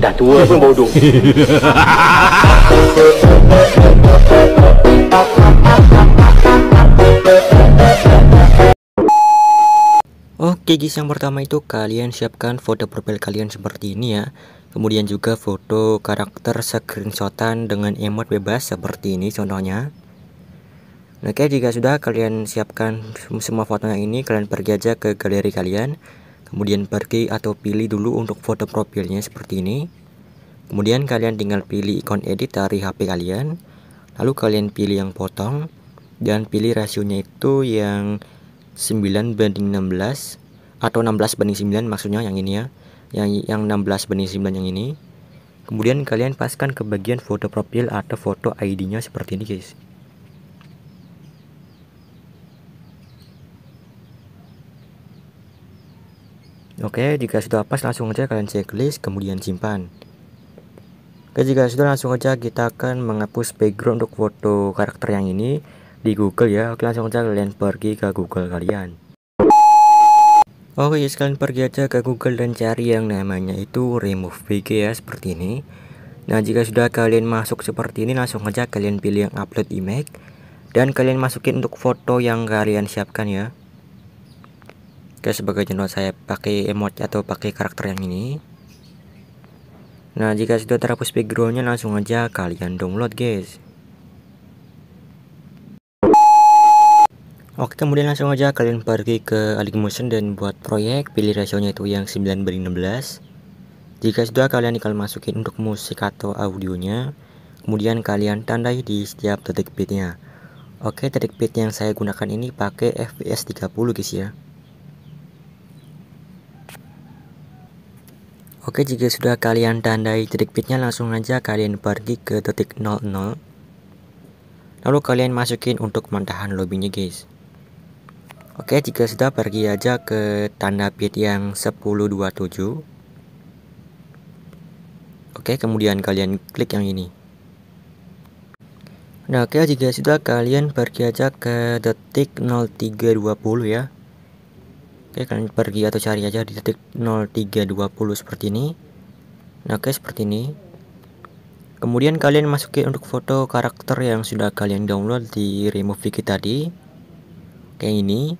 Dah tua pun bodoh. Oke guys yang pertama itu kalian siapkan foto profil kalian seperti ini ya Kemudian juga foto karakter screenshotan dengan emot bebas seperti ini contohnya Oke jika sudah kalian siapkan semua fotonya ini kalian pergi aja ke galeri kalian kemudian pergi atau pilih dulu untuk foto profilnya seperti ini kemudian kalian tinggal pilih ikon edit dari HP kalian lalu kalian pilih yang potong dan pilih rasionya itu yang 9 banding 16 atau 16 banding 9 maksudnya yang ini ya yang yang 16 banding 9 yang ini kemudian kalian paskan ke bagian foto profil atau foto ID-nya seperti ini guys Oke, jika sudah pas langsung aja kalian checklist kemudian simpan. Oke, jika sudah langsung aja kita akan menghapus background untuk foto karakter yang ini di Google ya. Oke, langsung aja kalian pergi ke Google kalian. Oke, sekalian pergi aja ke Google dan cari yang namanya itu remove BG ya seperti ini. Nah, jika sudah kalian masuk seperti ini langsung aja kalian pilih yang upload image dan kalian masukin untuk foto yang kalian siapkan ya. Oke sebagai download saya pakai emot atau pakai karakter yang ini Nah jika sudah terhapus backgroundnya langsung aja kalian download guys Oke kemudian langsung aja kalian pergi ke Motion dan buat proyek pilih rasionya itu yang 9 banding 16 Jika sudah kalian tinggal masukin untuk musik atau audionya Kemudian kalian tandai di setiap titik beatnya Oke titik beat yang saya gunakan ini pakai FPS 30 guys ya Oke jika sudah kalian tandai titik bitnya langsung aja kalian pergi ke titik 00 Lalu kalian masukin untuk mantahan lobbynya guys Oke jika sudah pergi aja ke tanda bit yang 1027 Oke kemudian kalian klik yang ini Nah oke jika sudah kalian pergi aja ke detik 0320 ya Oke kalian pergi atau cari aja di titik 0320 seperti ini nah, Oke seperti ini Kemudian kalian masukin untuk foto karakter yang sudah kalian download di remove wiki tadi Kayak ini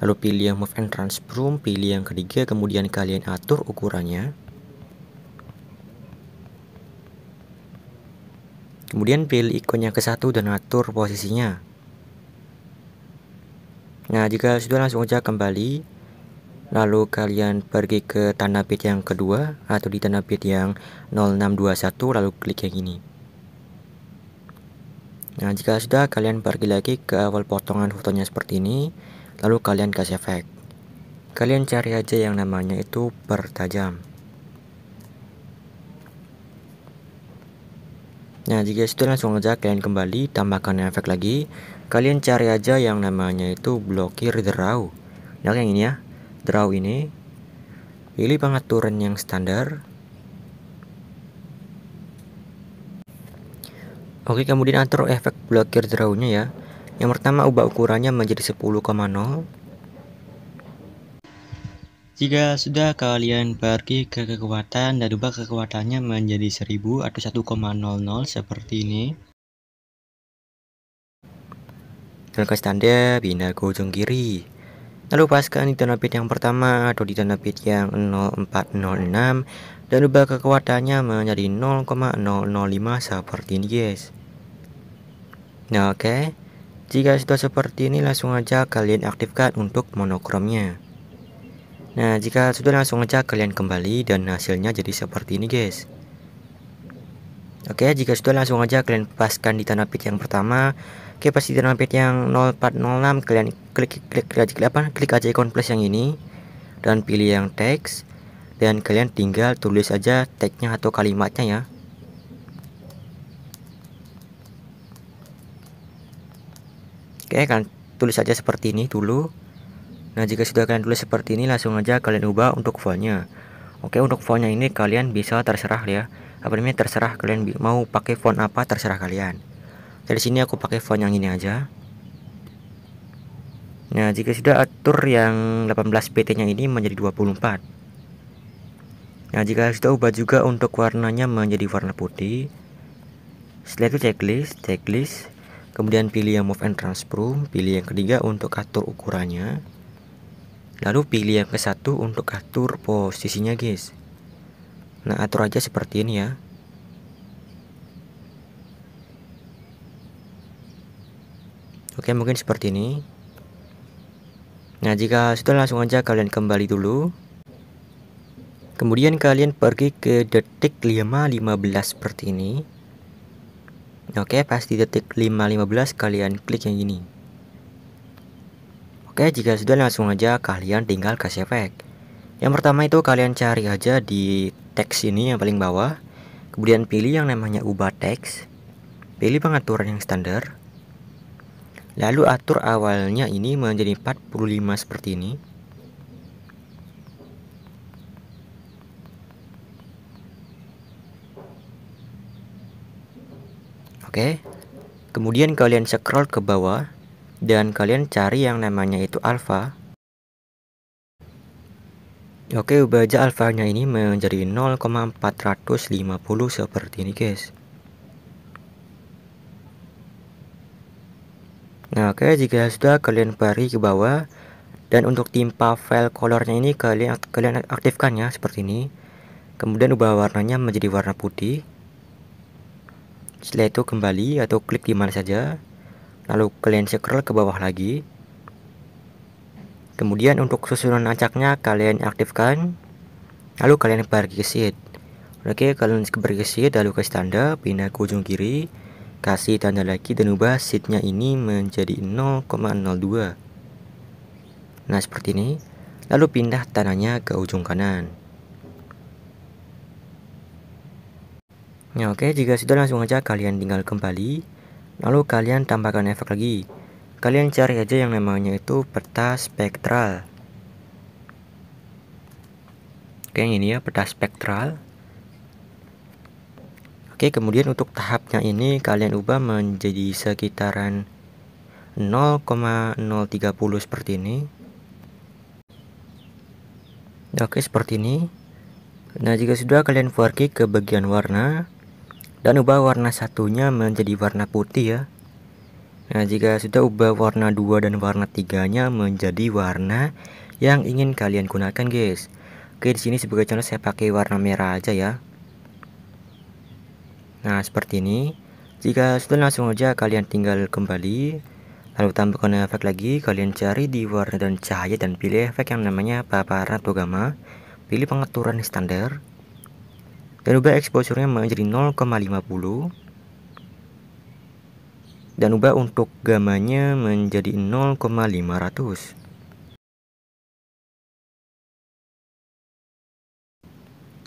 Lalu pilih yang move and transform Pilih yang ketiga kemudian kalian atur ukurannya Kemudian pilih ikonnya ke satu dan atur posisinya Nah, jika sudah langsung aja kembali lalu kalian pergi ke tanda bit yang kedua atau di tanda bit yang 0621 lalu klik yang ini nah jika sudah kalian pergi lagi ke awal potongan fotonya seperti ini lalu kalian kasih efek kalian cari aja yang namanya itu pertajam nah jika sudah langsung aja kalian kembali tambahkan efek lagi kalian cari aja yang namanya itu blokir draw nah yang ini ya draw ini pilih pengaturan yang standar Oke kemudian atur efek blokir draw nya ya yang pertama ubah ukurannya menjadi 10,0 jika sudah kalian pergi ke kekuatan dan ubah kekuatannya menjadi 1000 atau 1,00 seperti ini ke standar, pindah ke ujung kiri Lalu paskan di Donabit yang pertama atau di bit yang 0406 dan ubah kekuatannya menjadi 0,005 seperti ini guys. Nah oke, okay. jika sudah seperti ini langsung aja kalian aktifkan untuk monokromnya. Nah jika sudah langsung aja kalian kembali dan hasilnya jadi seperti ini guys. Oke, okay, jika sudah langsung aja kalian paskan di tanah pit yang pertama. Oke, okay, pasti di tanah pit yang 0406 kalian klik klik klik aja klik apa klik aja ikon plus yang ini dan pilih yang teks dan kalian tinggal tulis aja teksnya atau kalimatnya ya oke kalian tulis aja seperti ini dulu nah jika sudah kalian tulis seperti ini langsung aja kalian ubah untuk fontnya oke untuk fontnya ini kalian bisa terserah ya apa namanya terserah kalian mau pakai font apa terserah kalian dari sini aku pakai font yang ini aja Nah, jika sudah atur yang 18 PT-nya ini menjadi 24. Nah, jika sudah ubah juga untuk warnanya menjadi warna putih. Setelah itu checklist, checklist. Kemudian pilih yang move and transform, pilih yang ketiga untuk atur ukurannya. Lalu pilih yang ke satu untuk atur posisinya, guys. Nah, atur aja seperti ini ya. Oke, mungkin seperti ini. Nah jika sudah langsung aja kalian kembali dulu Kemudian kalian pergi ke detik 5.15 seperti ini Oke pas di detik 5.15 kalian klik yang ini Oke jika sudah langsung aja kalian tinggal kasih efek Yang pertama itu kalian cari aja di teks ini yang paling bawah Kemudian pilih yang namanya ubah teks Pilih pengaturan yang standar Lalu atur awalnya ini menjadi 45 seperti ini. Oke. Kemudian kalian scroll ke bawah dan kalian cari yang namanya itu alfa. Oke, ubah aja alfanya ini menjadi 0,450 seperti ini, guys. Nah oke okay, jika sudah kalian pergi ke bawah dan untuk timpa file colornya ini kalian kalian aktifkan ya seperti ini. Kemudian ubah warnanya menjadi warna putih. Setelah itu kembali atau klik di mana saja. Lalu kalian scroll ke bawah lagi. Kemudian untuk susunan acaknya kalian aktifkan. Lalu kalian pergi ke sheet. Oke, kalian pergi ke sheet lalu ke standar, pindah ke ujung kiri. Kasih tanda lagi dan ubah seatnya ini menjadi 0,02. Nah seperti ini. Lalu pindah tanahnya ke ujung kanan. Nah oke, jika sudah langsung aja kalian tinggal kembali. Lalu kalian tambahkan efek lagi. Kalian cari aja yang namanya itu peta spektral. Oke ini ya, peta spektral. Oke, kemudian untuk tahapnya ini kalian ubah menjadi sekitaran 0,030 seperti ini. Oke, seperti ini. Nah, jika sudah kalian pergi ke bagian warna dan ubah warna satunya menjadi warna putih ya. Nah, jika sudah ubah warna 2 dan warna 3-nya menjadi warna yang ingin kalian gunakan, guys. Oke, di sini sebagai contoh saya pakai warna merah aja ya. Nah, seperti ini. Jika sudah langsung aja kalian tinggal kembali lalu tambahkan efek lagi, kalian cari di warna dan cahaya dan pilih efek yang namanya paparan atau gamma. Pilih pengaturan standar. Dan ubah exposure-nya menjadi 0,50. Dan ubah untuk gamanya menjadi 0,500.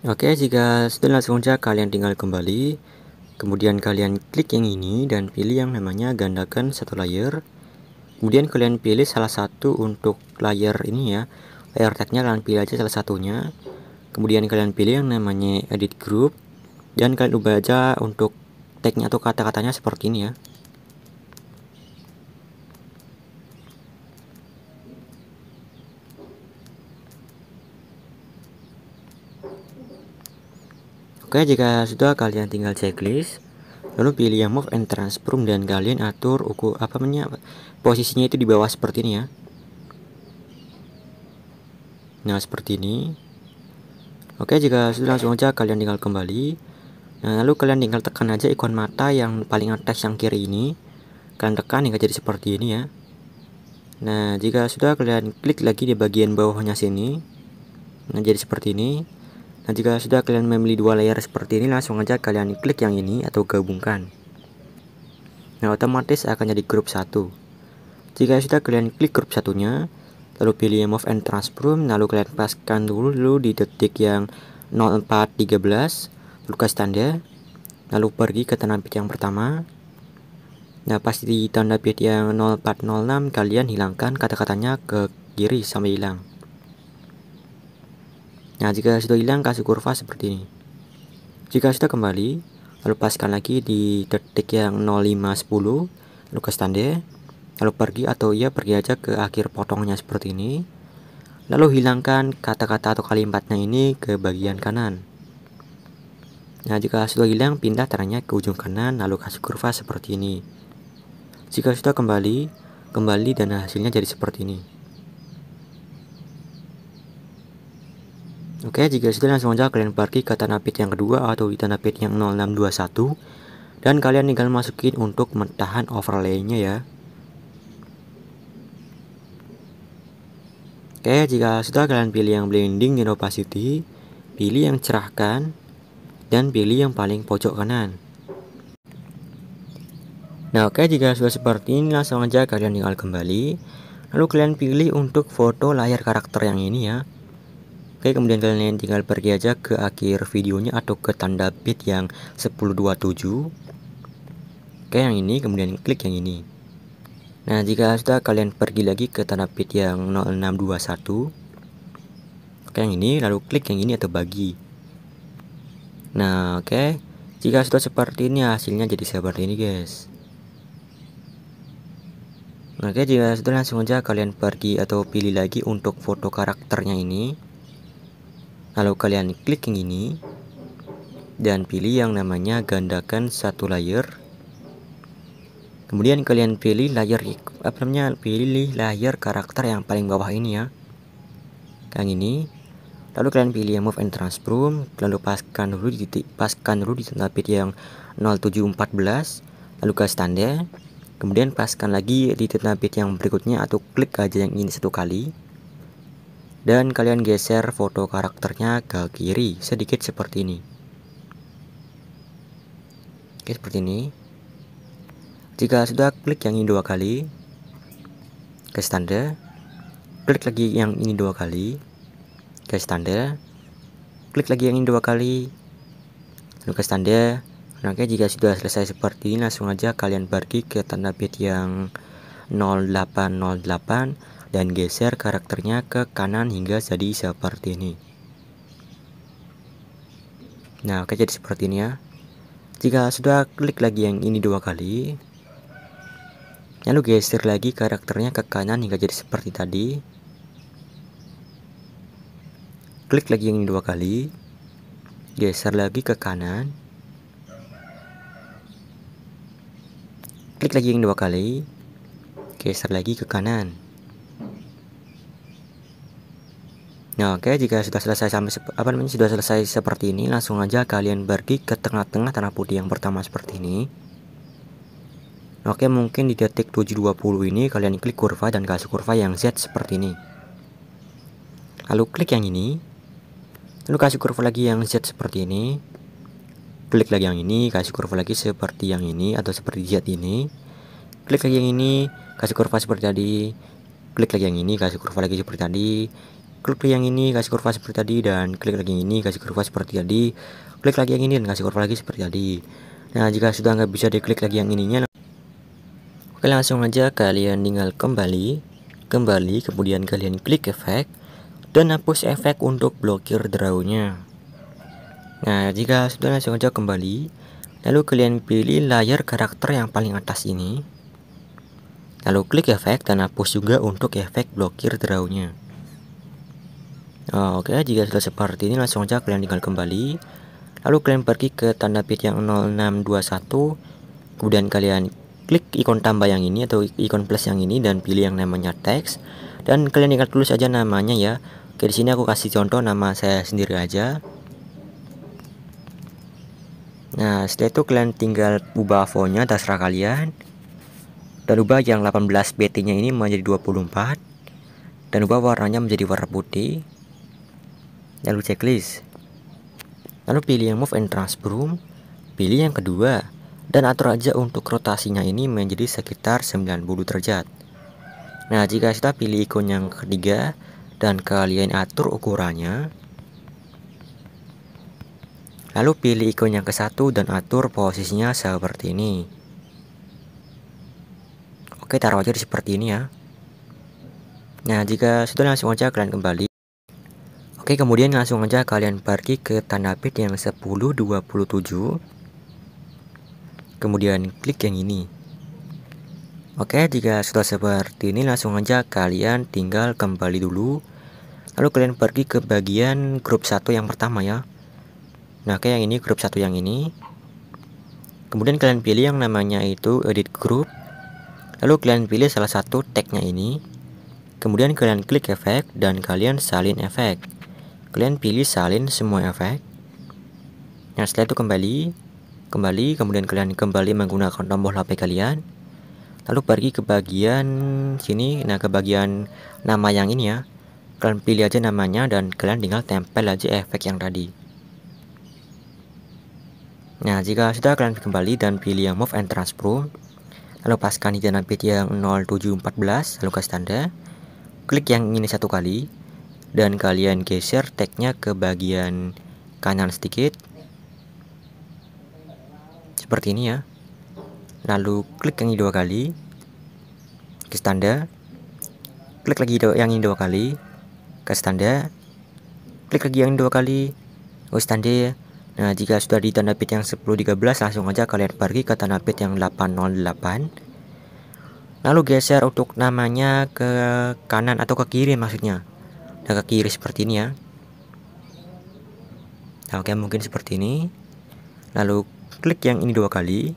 Oke, jika sudah langsung saja kalian tinggal kembali Kemudian kalian klik yang ini dan pilih yang namanya gandakan satu layer. Kemudian kalian pilih salah satu untuk layer ini ya. Layer tagnya kalian pilih aja salah satunya. Kemudian kalian pilih yang namanya edit group. Dan kalian ubah aja untuk tagnya atau kata-katanya seperti ini ya. Oke, jika sudah kalian tinggal checklist, lalu pilih yang move and transform dan kalian atur ukur apa namanya posisinya itu di bawah seperti ini ya. Nah, seperti ini. Oke, jika sudah langsung aja kalian tinggal kembali. Nah, lalu kalian tinggal tekan aja ikon mata yang paling atas yang kiri ini. Kalian tekan hingga jadi seperti ini ya. Nah, jika sudah kalian klik lagi di bagian bawahnya sini. Nah, jadi seperti ini. Nah jika sudah kalian memilih dua layar seperti ini langsung aja kalian klik yang ini atau gabungkan. Nah otomatis akan jadi grup satu. Jika sudah kalian klik grup satunya, lalu pilih move and transform, lalu kalian paskan dulu, dulu di detik yang 0413, lalu kasih tanda, lalu pergi ke tanda bit yang pertama. Nah pasti di tanda bit yang 0406 kalian hilangkan kata-katanya ke kiri sampai hilang. Nah, jika sudah hilang, kasih kurva seperti ini. Jika sudah kembali, lalu paskan lagi di detik yang 0510, lalu ke stand lalu pergi atau ia pergi aja ke akhir potongnya seperti ini. Lalu hilangkan kata-kata atau kalimatnya ini ke bagian kanan. Nah, jika sudah hilang, pindah terangnya ke ujung kanan, lalu kasih kurva seperti ini. Jika sudah kembali, kembali dan hasilnya jadi seperti ini. Oke, jika sudah langsung aja kalian pergi ke tanah pit yang kedua atau di tanah pit yang 0621 dan kalian tinggal masukin untuk mentahan overlaynya ya. Oke, jika sudah kalian pilih yang blending dan opacity, pilih yang cerahkan dan pilih yang paling pojok kanan. Nah, oke jika sudah seperti ini langsung aja kalian tinggal kembali. Lalu kalian pilih untuk foto layar karakter yang ini ya Oke kemudian kalian tinggal pergi aja ke akhir videonya atau ke tanda bit yang 1027 Oke yang ini kemudian klik yang ini Nah jika sudah kalian pergi lagi ke tanda bit yang 0621 Oke yang ini lalu klik yang ini atau bagi Nah oke jika sudah seperti ini hasilnya jadi seperti ini guys Oke jika sudah langsung aja kalian pergi atau pilih lagi untuk foto karakternya ini Lalu kalian klik yang ini dan pilih yang namanya gandakan satu layer. Kemudian kalian pilih layer apa namanya? Pilih layer karakter yang paling bawah ini ya. Yang ini. Lalu kalian pilih yang move and transform, lalu paskan dulu di titik paskan dulu di tanda yang 0714, lalu ke standar. Kemudian paskan lagi di tanda titik yang berikutnya atau klik aja yang ini satu kali dan kalian geser foto karakternya ke kiri sedikit seperti ini oke seperti ini jika sudah klik yang ini dua kali ke standar klik lagi yang ini dua kali ke standar klik lagi yang ini dua kali lalu ke standar nah, oke jika sudah selesai seperti ini langsung aja kalian pergi ke tanda bit yang 0808 dan geser karakternya ke kanan hingga jadi seperti ini. Nah, oke jadi seperti ini ya. Jika sudah klik lagi yang ini dua kali, lalu geser lagi karakternya ke kanan hingga jadi seperti tadi. Klik lagi yang ini dua kali, geser lagi ke kanan. Klik lagi yang dua kali, geser lagi ke kanan. Nah, oke, okay, jika sudah selesai sampai apa namanya sudah selesai seperti ini, langsung aja kalian pergi ke tengah-tengah tanah putih yang pertama seperti ini. Oke, okay, mungkin di detik 720 ini kalian klik kurva dan kasih kurva yang Z seperti ini. Lalu klik yang ini. Lalu kasih kurva lagi yang Z seperti ini. Klik lagi yang ini, kasih kurva lagi seperti yang ini atau seperti Z ini. Klik lagi yang ini, kasih kurva seperti tadi. Klik lagi yang ini, kasih kurva lagi seperti tadi klik yang ini kasih kurva seperti tadi dan klik lagi yang ini kasih kurva seperti tadi klik lagi yang ini dan kasih kurva lagi seperti tadi nah jika sudah nggak bisa diklik lagi yang ininya oke langsung aja kalian tinggal kembali kembali kemudian kalian klik efek dan hapus efek untuk blokir draw nya nah jika sudah langsung aja kembali lalu kalian pilih layar karakter yang paling atas ini lalu klik efek dan hapus juga untuk efek blokir draw nya Oh, oke, okay, jika sudah seperti ini langsung saja kalian tinggal kembali. Lalu kalian pergi ke tanda pit yang 0621. Kemudian kalian klik ikon tambah yang ini atau ikon plus yang ini dan pilih yang namanya teks. Dan kalian tinggal tulis aja namanya ya. Oke, di sini aku kasih contoh nama saya sendiri aja. Nah, setelah itu kalian tinggal ubah fontnya terserah kalian. Dan ubah yang 18 BT-nya ini menjadi 24 dan ubah warnanya menjadi warna putih lalu checklist. Lalu pilih yang move and transform pilih yang kedua, dan atur aja untuk rotasinya ini menjadi sekitar 90 derajat. Nah, jika kita pilih ikon yang ketiga dan kalian atur ukurannya, lalu pilih ikon yang ke satu dan atur posisinya seperti ini. Oke, taruh aja seperti ini ya. Nah, jika sudah langsung aja kalian kembali Oke, kemudian langsung aja kalian pergi ke tanda pit yang 1027. Kemudian klik yang ini. Oke, jika sudah seperti ini langsung aja kalian tinggal kembali dulu. Lalu kalian pergi ke bagian grup satu yang pertama ya. Nah, kayak yang ini grup satu yang ini. Kemudian kalian pilih yang namanya itu edit group. Lalu kalian pilih salah satu tagnya ini. Kemudian kalian klik efek dan kalian salin efek kalian pilih salin semua efek nah setelah itu kembali kembali kemudian kalian kembali menggunakan tombol HP kalian lalu pergi ke bagian sini nah ke bagian nama yang ini ya kalian pilih aja namanya dan kalian tinggal tempel aja efek yang tadi nah jika sudah kalian kembali dan pilih yang move and transform lalu paskan hijau dan yang 0714 lalu kasih tanda klik yang ini satu kali dan kalian geser tagnya ke bagian kanan sedikit seperti ini ya lalu klik yang ini dua kali ke standar klik lagi yang ini dua kali ke standar klik lagi yang ini dua kali ke oh, standar Nah, jika sudah di tanda pit yang 1013 langsung aja kalian pergi ke tanda pit yang 808. Lalu geser untuk namanya ke kanan atau ke kiri maksudnya dan ke kiri seperti ini ya nah oke mungkin seperti ini lalu klik yang ini dua kali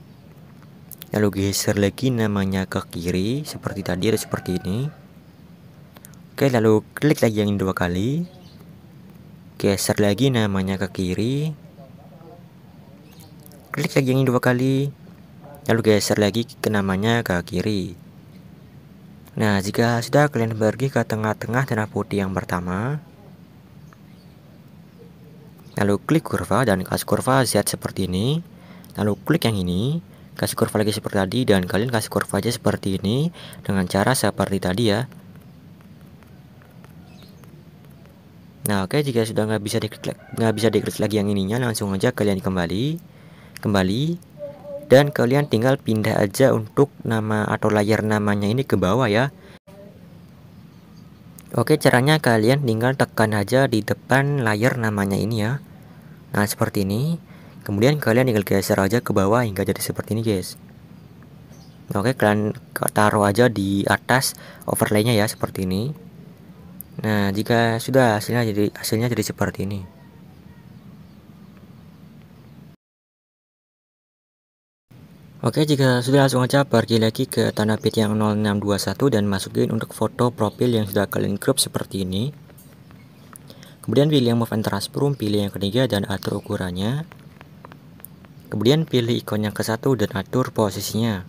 lalu geser lagi namanya ke kiri seperti tadi atau seperti ini oke lalu klik lagi yang ini dua kali geser lagi namanya ke kiri klik lagi yang ini dua kali lalu geser lagi ke namanya ke kiri Nah, jika sudah kalian pergi ke tengah-tengah tanah putih yang pertama, lalu klik kurva dan kasih kurva Z seperti ini, lalu klik yang ini, kasih kurva lagi seperti tadi, dan kalian kasih kurva aja seperti ini dengan cara seperti tadi ya. Nah, oke, okay, jika sudah nggak bisa diklik nggak bisa diklik lagi yang ininya, langsung aja kalian kembali, kembali, dan kalian tinggal pindah aja untuk nama atau layar namanya ini ke bawah ya oke caranya kalian tinggal tekan aja di depan layar namanya ini ya nah seperti ini kemudian kalian tinggal geser aja ke bawah hingga jadi seperti ini guys oke kalian taruh aja di atas overlaynya ya seperti ini nah jika sudah hasilnya jadi hasilnya jadi seperti ini Oke, jika sudah langsung aja pergi lagi ke tanda pit yang 0621 dan masukin untuk foto profil yang sudah kalian crop seperti ini. Kemudian pilih yang move and transform, pilih yang ketiga dan atur ukurannya. Kemudian pilih ikon yang ke satu dan atur posisinya.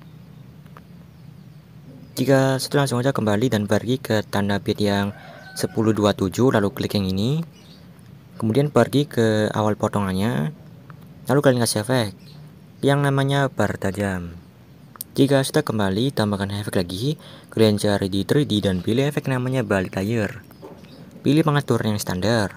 Jika sudah langsung aja kembali dan pergi ke tanda bit yang 1027 lalu klik yang ini. Kemudian pergi ke awal potongannya. Lalu kalian kasih efek yang namanya bar tajam. Jika sudah kembali, tambahkan efek lagi, kalian cari di 3D dan pilih efek namanya balik layer. Pilih pengatur yang standar.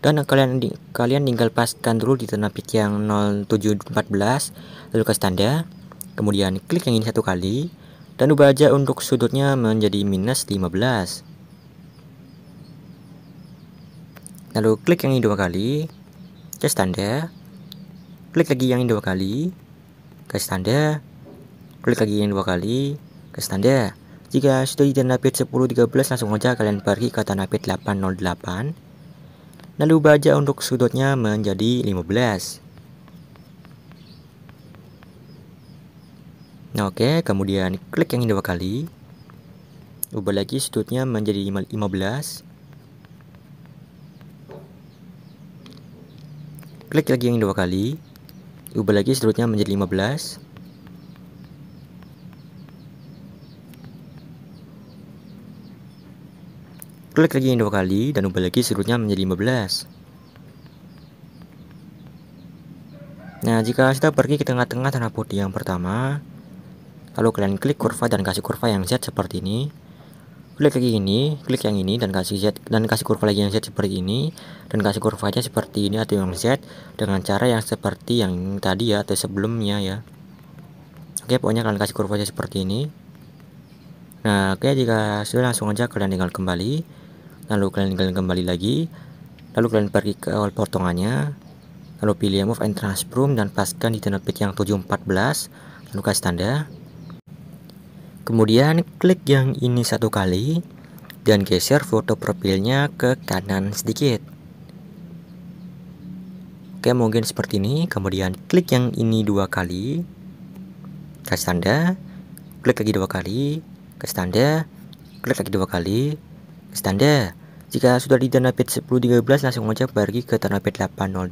Dan kalian di, kalian tinggal paskan dulu di tanda pitch yang 0714, lalu ke standar. kemudian klik yang ini satu kali, dan ubah aja untuk sudutnya menjadi minus 15. Lalu klik yang ini dua kali, ke standar klik lagi yang dua kali kasih tanda klik lagi yang dua kali kasih tanda jika sudah di Tanapit 1013 langsung aja kalian pergi ke Tanapit 808 lalu baca untuk sudutnya menjadi 15 Nah, oke, okay. kemudian klik yang ini dua kali. Ubah lagi sudutnya menjadi 15. Klik lagi yang ini dua kali ubah lagi sudutnya menjadi 15. Klik lagi dua kali dan ubah lagi sudutnya menjadi 15. Nah, jika sudah pergi ke tengah-tengah tanah putih yang pertama, lalu kalian klik kurva dan kasih kurva yang Z seperti ini, klik lagi ini klik yang ini dan kasih z dan kasih kurva lagi yang z seperti ini dan kasih kurvanya seperti ini atau yang z dengan cara yang seperti yang tadi ya atau sebelumnya ya oke pokoknya kalian kasih kurvanya seperti ini nah oke jika sudah langsung aja kalian tinggal kembali lalu kalian tinggal kembali lagi lalu kalian pergi ke awal potongannya lalu pilih move and transform dan paskan di tunnel pit yang 714 lalu kasih tanda Kemudian klik yang ini satu kali dan geser foto profilnya ke kanan sedikit. Oke, mungkin seperti ini. Kemudian klik yang ini dua kali. Kasih tanda, klik lagi dua kali, kasih tanda, klik lagi dua kali, kasih tanda. Jika sudah di Danapad 1013 langsung aja pergi ke Danapad 808.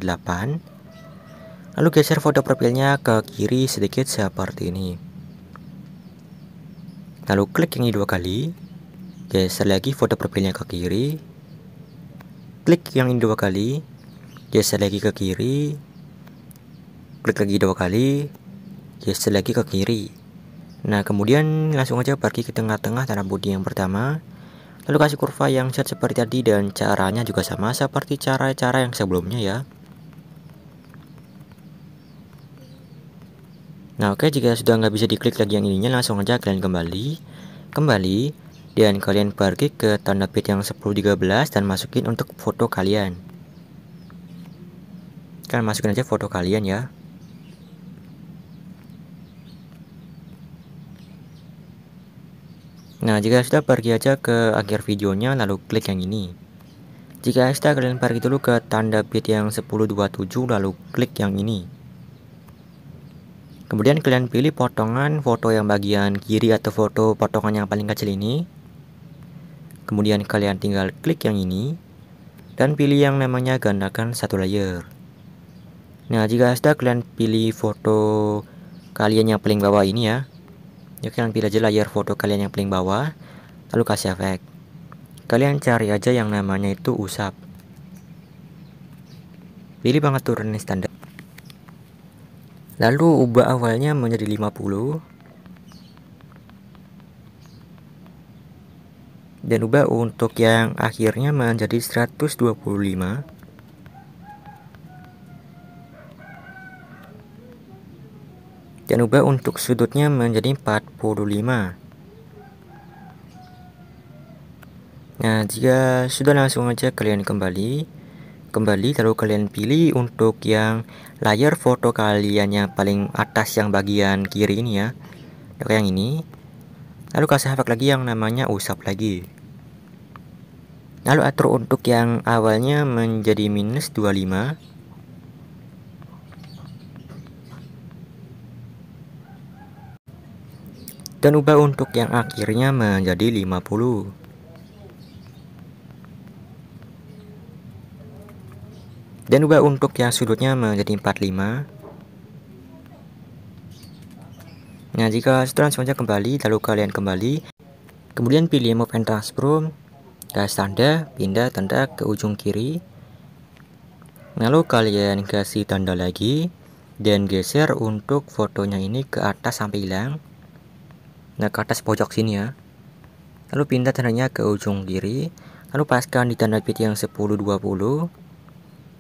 Lalu geser foto profilnya ke kiri sedikit seperti ini lalu klik yang ini dua kali geser lagi foto profilnya ke kiri klik yang ini dua kali geser lagi ke kiri klik lagi dua kali geser lagi ke kiri nah kemudian langsung aja pergi ke tengah-tengah tanah budi yang pertama lalu kasih kurva yang set seperti tadi dan caranya juga sama seperti cara-cara yang sebelumnya ya Nah oke okay, jika sudah nggak bisa diklik lagi yang ininya langsung aja kalian kembali Kembali dan kalian pergi ke tanda pit yang 1013 dan masukin untuk foto kalian Kalian masukin aja foto kalian ya Nah jika sudah pergi aja ke akhir videonya lalu klik yang ini Jika sudah kalian pergi dulu ke tanda pit yang 1027 lalu klik yang ini Kemudian kalian pilih potongan foto yang bagian kiri atau foto potongan yang paling kecil ini. Kemudian kalian tinggal klik yang ini dan pilih yang namanya gandakan satu layer. Nah, jika sudah kalian pilih foto kalian yang paling bawah ini ya. Ya kalian pilih aja layer foto kalian yang paling bawah lalu kasih efek. Kalian cari aja yang namanya itu usap. Pilih pengaturan standar. Lalu ubah awalnya menjadi 50 dan ubah untuk yang akhirnya menjadi 125. Dan ubah untuk sudutnya menjadi 45. Nah, jika sudah langsung aja kalian kembali, kembali lalu kalian pilih untuk yang layer foto kalian yang paling atas yang bagian kiri ini ya kayak yang ini lalu kasih efek lagi yang namanya usap lagi lalu atur untuk yang awalnya menjadi minus 25 dan ubah untuk yang akhirnya menjadi 50 dan juga untuk yang sudutnya menjadi 45 nah jika setelah semuanya kembali lalu kalian kembali kemudian pilih move and transform gas tanda pindah tanda ke ujung kiri lalu kalian kasih tanda lagi dan geser untuk fotonya ini ke atas sampai hilang nah ke atas pojok sini ya lalu pindah tandanya ke ujung kiri lalu paskan di tanda pit yang 10 20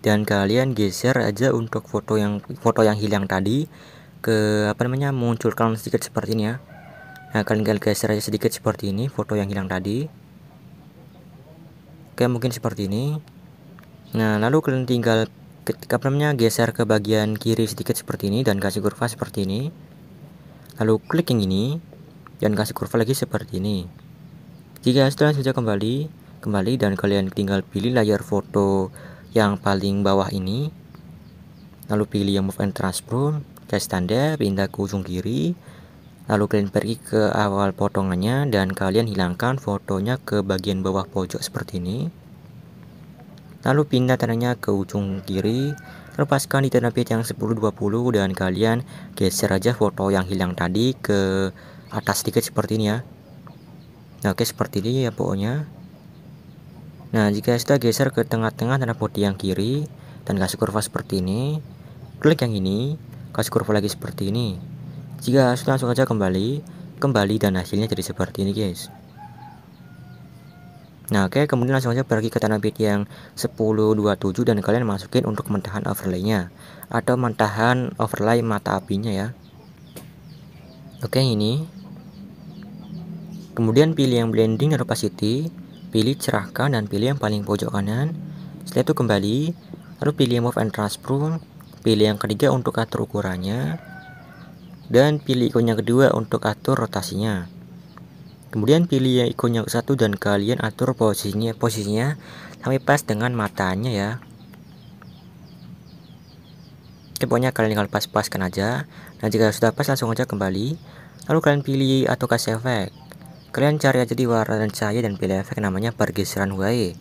dan kalian geser aja untuk foto yang foto yang hilang tadi ke apa namanya munculkan sedikit seperti ini ya nah kalian, kalian geser aja sedikit seperti ini foto yang hilang tadi oke mungkin seperti ini nah lalu kalian tinggal ketika apa namanya geser ke bagian kiri sedikit seperti ini dan kasih kurva seperti ini lalu klik yang ini dan kasih kurva lagi seperti ini jika setelah saja kembali kembali dan kalian tinggal pilih layar foto yang paling bawah ini lalu pilih yang move and transform ke standar pindah ke ujung kiri lalu kalian pergi ke awal potongannya dan kalian hilangkan fotonya ke bagian bawah pojok seperti ini lalu pindah tandanya ke ujung kiri lepaskan di tanda pit yang 10-20 dan kalian geser aja foto yang hilang tadi ke atas sedikit seperti ini ya oke seperti ini ya pokoknya Nah, jika kita geser ke tengah-tengah tanda putih yang kiri dan kasih kurva seperti ini, klik yang ini, kasih kurva lagi seperti ini. Jika sudah langsung aja kembali, kembali dan hasilnya jadi seperti ini, guys. Nah, oke, okay, kemudian langsung aja pergi ke tanda bit yang 1027 dan kalian masukin untuk mentahan overlay-nya atau mentahan overlay mata apinya ya. Oke, okay, ini. Kemudian pilih yang blending dan opacity Pilih cerahkan dan pilih yang paling pojok kanan. Setelah itu kembali, lalu pilih move and transform. Pilih yang ketiga untuk atur ukurannya. Dan pilih ikon yang kedua untuk atur rotasinya. Kemudian pilih yang ikon yang satu dan kalian atur posisinya posisinya sampai pas dengan matanya ya. Pokoknya kalian tinggal pas-paskan aja. Nah jika sudah pas langsung aja kembali. Lalu kalian pilih atau kasih efek. Kalian cari aja di warna cahaya dan pilih efek namanya pergeseran UAE.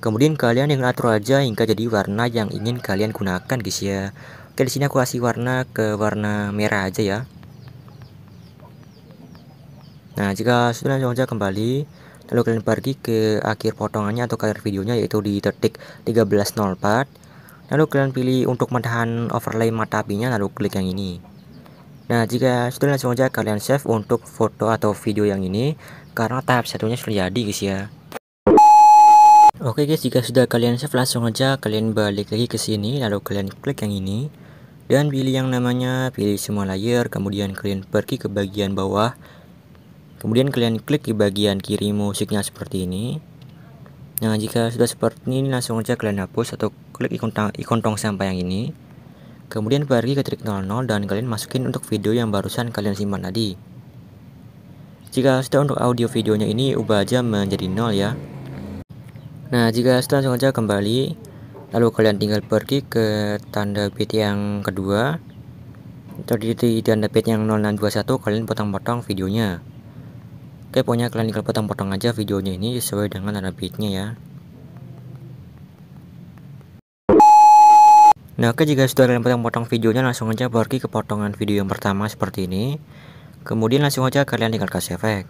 Kemudian kalian yang atur aja hingga jadi warna yang ingin kalian gunakan guys ya. Oke di sini aku kasih warna ke warna merah aja ya. Nah, jika sudah aja kembali, lalu kalian pergi ke akhir potongannya atau akhir videonya yaitu di detik 13.04. Lalu kalian pilih untuk menahan overlay mata apinya lalu klik yang ini. Nah, jika sudah langsung aja kalian save untuk foto atau video yang ini karena tahap satunya sudah jadi guys ya. Oke guys, jika sudah kalian save langsung aja kalian balik lagi ke sini lalu kalian klik yang ini dan pilih yang namanya, pilih semua layer, kemudian kalian pergi ke bagian bawah. Kemudian kalian klik di bagian kiri musiknya seperti ini. Nah, jika sudah seperti ini langsung aja kalian hapus atau klik ikon, ikon tong sampah yang ini. Kemudian pergi ke trik 00 dan kalian masukin untuk video yang barusan kalian simpan tadi. Jika sudah untuk audio videonya ini ubah aja menjadi 0 ya. Nah, jika sudah langsung aja kembali lalu kalian tinggal pergi ke tanda bit yang kedua. Jadi di tanda bit yang 0621 kalian potong-potong videonya. Oke, pokoknya kalian tinggal potong-potong aja videonya ini sesuai dengan tanda bitnya ya. Nah oke jika sudah kalian potong-potong videonya langsung aja pergi ke potongan video yang pertama seperti ini Kemudian langsung aja kalian tinggal kasih efek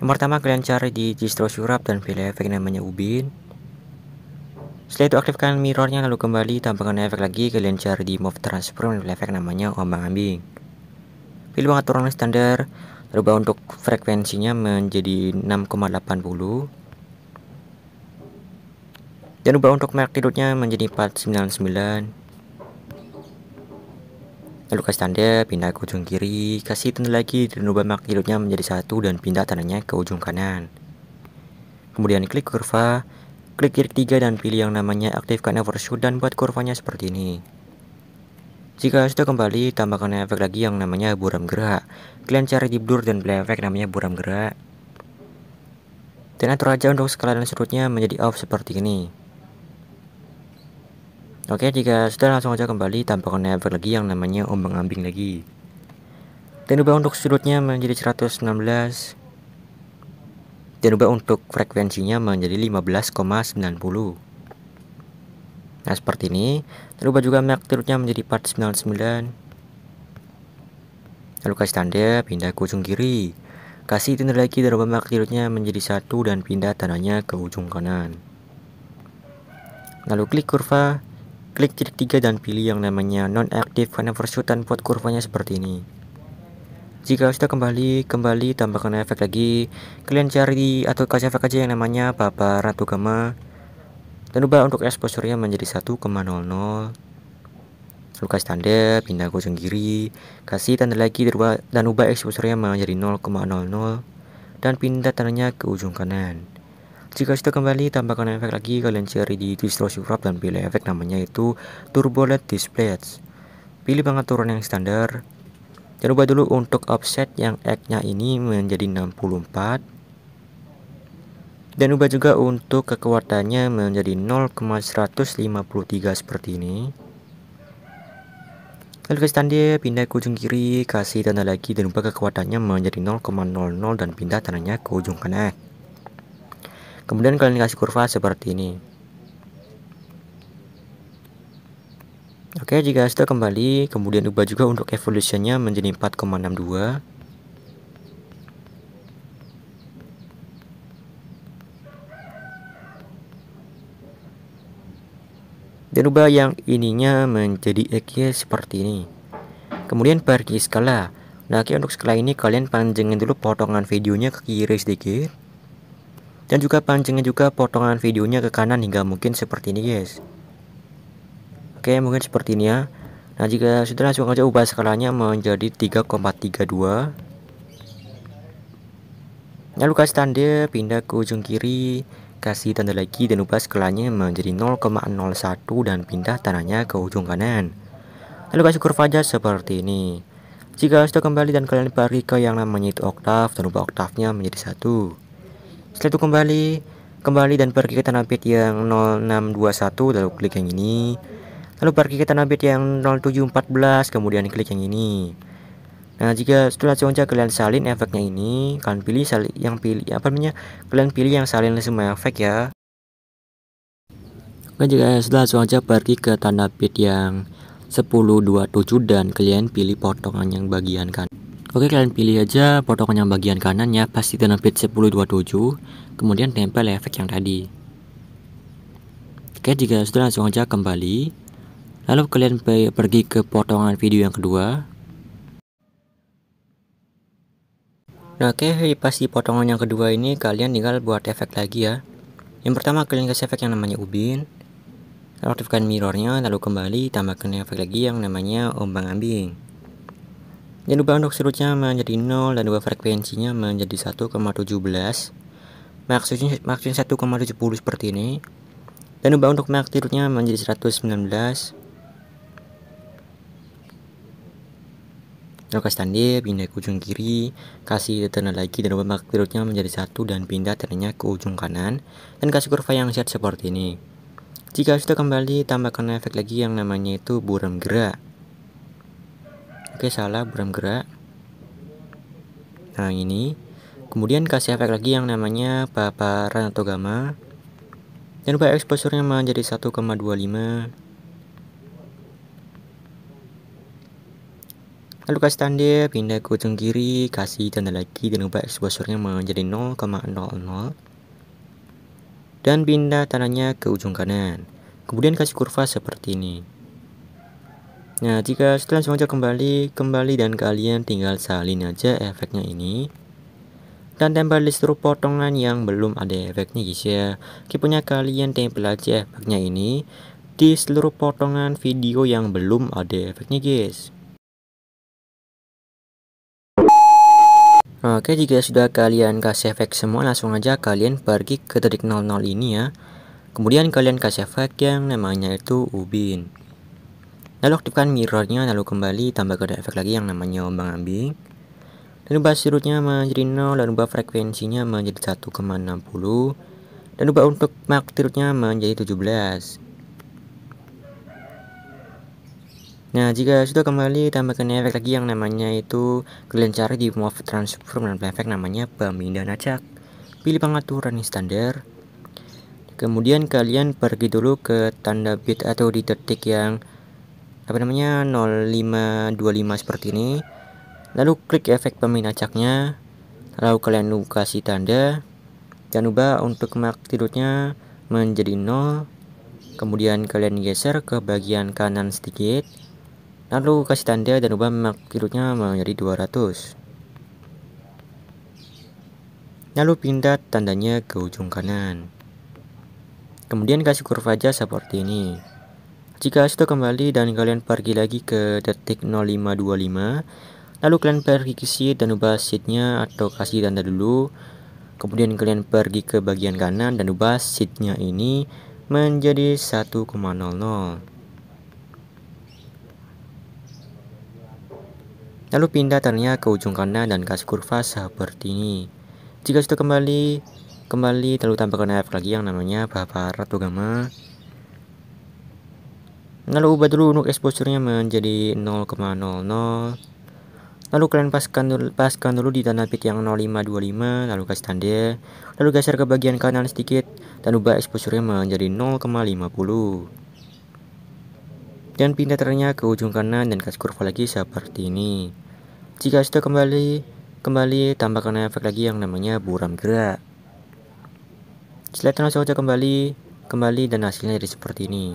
Yang pertama kalian cari di distro syurap dan pilih efek namanya ubin Setelah itu aktifkan mirrornya lalu kembali tambahkan efek lagi kalian cari di move transform dan pilih efek namanya ombang ambing Pilih pengaturan standar Rubah untuk frekuensinya menjadi 6,80 dan ubah untuk merek tidurnya menjadi 499 lalu kasih tanda pindah ke ujung kiri kasih tanda lagi dan ubah mark tidurnya menjadi satu dan pindah tandanya ke ujung kanan kemudian klik kurva klik kiri ketiga dan pilih yang namanya aktifkan overshoot dan buat kurvanya seperti ini jika sudah kembali tambahkan efek lagi yang namanya buram gerak kalian cari di blur dan play efek namanya buram gerak dan atur aja untuk skala dan sudutnya menjadi off seperti ini Oke, jika sudah langsung aja kembali tanpa never lagi yang namanya ombang-ambing lagi. Dan ubah untuk sudutnya menjadi 116 dan ubah untuk frekuensinya menjadi 15,90. Nah, seperti ini. Dan ubah juga magnitudenya menjadi 499. Lalu kasih tanda pindah ke ujung kiri. Kasih tanda lagi dan ubah magnitudenya menjadi satu dan pindah tandanya ke ujung kanan lalu klik kurva Klik titik tiga dan pilih yang namanya non-active karena versutan buat kurvanya seperti ini. Jika sudah kembali, kembali tambahkan efek lagi. Kalian cari atau kasih efek aja yang namanya papa ratu Gama Dan ubah untuk exposure-nya menjadi 1,00. lukas tanda, pindah ke ujung kiri. Kasih tanda lagi dan ubah exposure-nya menjadi 0,00 dan pindah tandanya ke ujung kanan. Jika sudah kembali, tambahkan efek lagi. Kalian cari di distortion wrap dan pilih efek namanya itu Turbo LED Display Pilih pengaturan yang standar. Jangan lupa dulu untuk offset yang X-nya ini menjadi 64. Dan ubah juga untuk kekuatannya menjadi 0,153 seperti ini. Lalu ke standar, pindah ke ujung kiri, kasih tanda lagi dan ubah kekuatannya menjadi 0,00 dan pindah tandanya ke ujung kanan kemudian kalian kasih kurva seperti ini oke jika sudah kembali kemudian ubah juga untuk evolutionnya menjadi 4,62 dan ubah yang ininya menjadi X seperti ini kemudian pergi skala nah oke untuk skala ini kalian panjangin dulu potongan videonya ke kiri sedikit dan juga pancingnya juga potongan videonya ke kanan hingga mungkin seperti ini guys oke mungkin seperti ini ya nah jika sudah langsung aja ubah skalanya menjadi 3,32 lalu kasih tanda pindah ke ujung kiri kasih tanda lagi dan ubah skalanya menjadi 0,01 dan pindah tanahnya ke ujung kanan lalu kasih kurva aja seperti ini jika sudah kembali dan kalian pergi ke yang namanya itu oktav dan ubah oktavnya menjadi satu setelah itu kembali kembali dan pergi ke tanah bit yang 0621 lalu klik yang ini. Lalu pergi ke tanah bit yang 0714 kemudian klik yang ini. Nah, jika setelah conca kalian salin efeknya ini, kalian pilih sali, yang pilih apa namanya? Kalian pilih yang salin semua efek ya. Oke, jika setelah cuaca pergi ke tanah bit yang 1027 dan kalian pilih potongan yang bagian kanan. Oke kalian pilih aja potongan yang bagian kanan ya Pasti di dalam 1027 kemudian tempel efek yang tadi Oke jika sudah langsung aja kembali lalu kalian pergi ke potongan video yang kedua Nah oke okay, pasti potongan yang kedua ini kalian tinggal buat efek lagi ya Yang pertama kalian kasih efek yang namanya ubin Lalu aktifkan mirrornya lalu kembali tambahkan efek lagi yang namanya ombang ambing Jangan lupa untuk serutnya menjadi 0 dan dua frekuensinya menjadi 1,17. Maksudnya maksudnya 1,70 seperti ini. Dan ubah untuk magnitude-nya menjadi 119. Lalu kasih tanda, pindah ke ujung kiri, kasih tanda lagi dan ubah magnitude-nya menjadi 1 dan pindah tandanya ke ujung kanan. Dan kasih kurva yang sehat seperti ini. Jika sudah kembali, tambahkan efek lagi yang namanya itu buram gerak. Oke, salah belum gerak. Nah, ini. Kemudian kasih efek lagi yang namanya paparan atau gamma. Dan ubah exposure-nya menjadi 1,25. Lalu kasih tanda, pindah ke ujung kiri, kasih tanda lagi dan ubah exposure-nya menjadi 0,00. Dan pindah tandanya ke ujung kanan. Kemudian kasih kurva seperti ini. Nah, jika setelah semuanya kembali, kembali dan kalian tinggal salin aja efeknya ini. Dan tempel di potongan yang belum ada efeknya guys ya. Kipunya kalian tempel aja efeknya ini di seluruh potongan video yang belum ada efeknya guys. Oke, jika sudah kalian kasih efek semua, langsung aja kalian pergi ke titik 00 ini ya. Kemudian kalian kasih efek yang namanya itu ubin. Lalu aktifkan mirrornya, lalu kembali tambah kode efek lagi yang namanya ombang ambing. Lalu ubah sirutnya menjadi 0, lalu ubah frekuensinya menjadi 1,60. Dan ubah untuk magnitude-nya menjadi 17. Nah, jika sudah kembali, tambahkan efek lagi yang namanya itu kalian di move transform dan efek namanya pemindahan acak. Pilih pengaturan standar. Kemudian kalian pergi dulu ke tanda bit atau di detik yang apa namanya 0525 seperti ini lalu klik efek pemindah acaknya lalu kalian kasih tanda dan ubah untuk magnitudonya menjadi 0 kemudian kalian geser ke bagian kanan sedikit lalu kasih tanda dan ubah magnitudonya menjadi 200 lalu pindah tandanya ke ujung kanan kemudian kasih kurva aja seperti ini jika sudah kembali dan kalian pergi lagi ke detik 0525, lalu kalian pergi ke seat dan ubah seatnya atau kasih tanda dulu. Kemudian kalian pergi ke bagian kanan dan ubah seatnya ini menjadi 1,00. Lalu pindah ternyata ke ujung kanan dan kasih kurva seperti ini. Jika sudah kembali, kembali lalu tambahkan F lagi yang namanya Bapak Ratu Gama. Lalu ubah dulu untuk exposure-nya menjadi 0,00. Lalu kalian paskan dulu, paskan dulu di tanda pit yang 0525, lalu kasih tanda. Lalu geser ke bagian kanan sedikit dan ubah exposure-nya menjadi 0,50 dan pindah ternya ke ujung kanan dan kasih kurva lagi seperti ini. Jika sudah kembali, kembali tambahkan efek lagi yang namanya buram gerak. setelah langsung aja kembali, kembali dan hasilnya jadi seperti ini.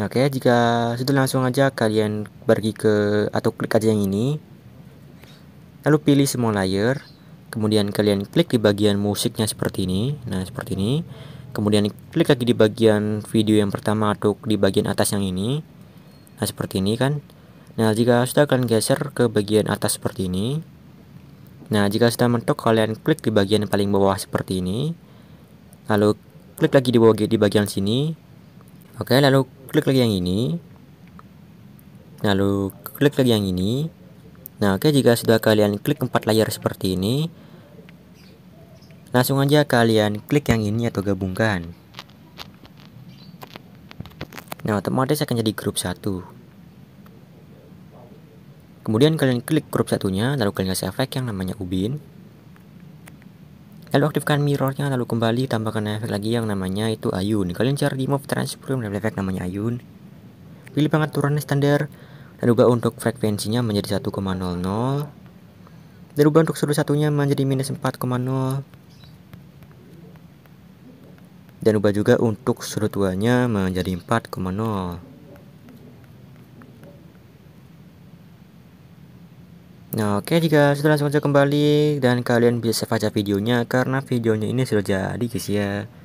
Oke, jika sudah langsung aja kalian pergi ke atau klik aja yang ini. Lalu pilih semua layer, kemudian kalian klik di bagian musiknya seperti ini. Nah, seperti ini. Kemudian klik lagi di bagian video yang pertama atau di bagian atas yang ini. Nah, seperti ini kan. Nah, jika sudah kalian geser ke bagian atas seperti ini. Nah, jika sudah mentok kalian klik di bagian paling bawah seperti ini. Lalu klik lagi di di bagian sini. Oke, lalu klik lagi yang ini lalu nah, klik lagi yang ini nah oke okay, jika sudah kalian klik empat layar seperti ini langsung aja kalian klik yang ini atau gabungkan nah otomatis akan jadi grup satu kemudian kalian klik grup satunya lalu kalian kasih efek yang namanya ubin lalu aktifkan mirrornya lalu kembali tambahkan efek lagi yang namanya itu ayun kalian cari di move transform dan efek namanya ayun pilih pengaturan standar dan ubah untuk frekuensinya menjadi 1,00 dan ubah untuk sudut satunya menjadi minus 4,0 dan ubah juga untuk sudut tuanya menjadi 4,0 Nah, Oke jika sudah langsung saja kembali dan kalian bisa save videonya karena videonya ini sudah jadi guys ya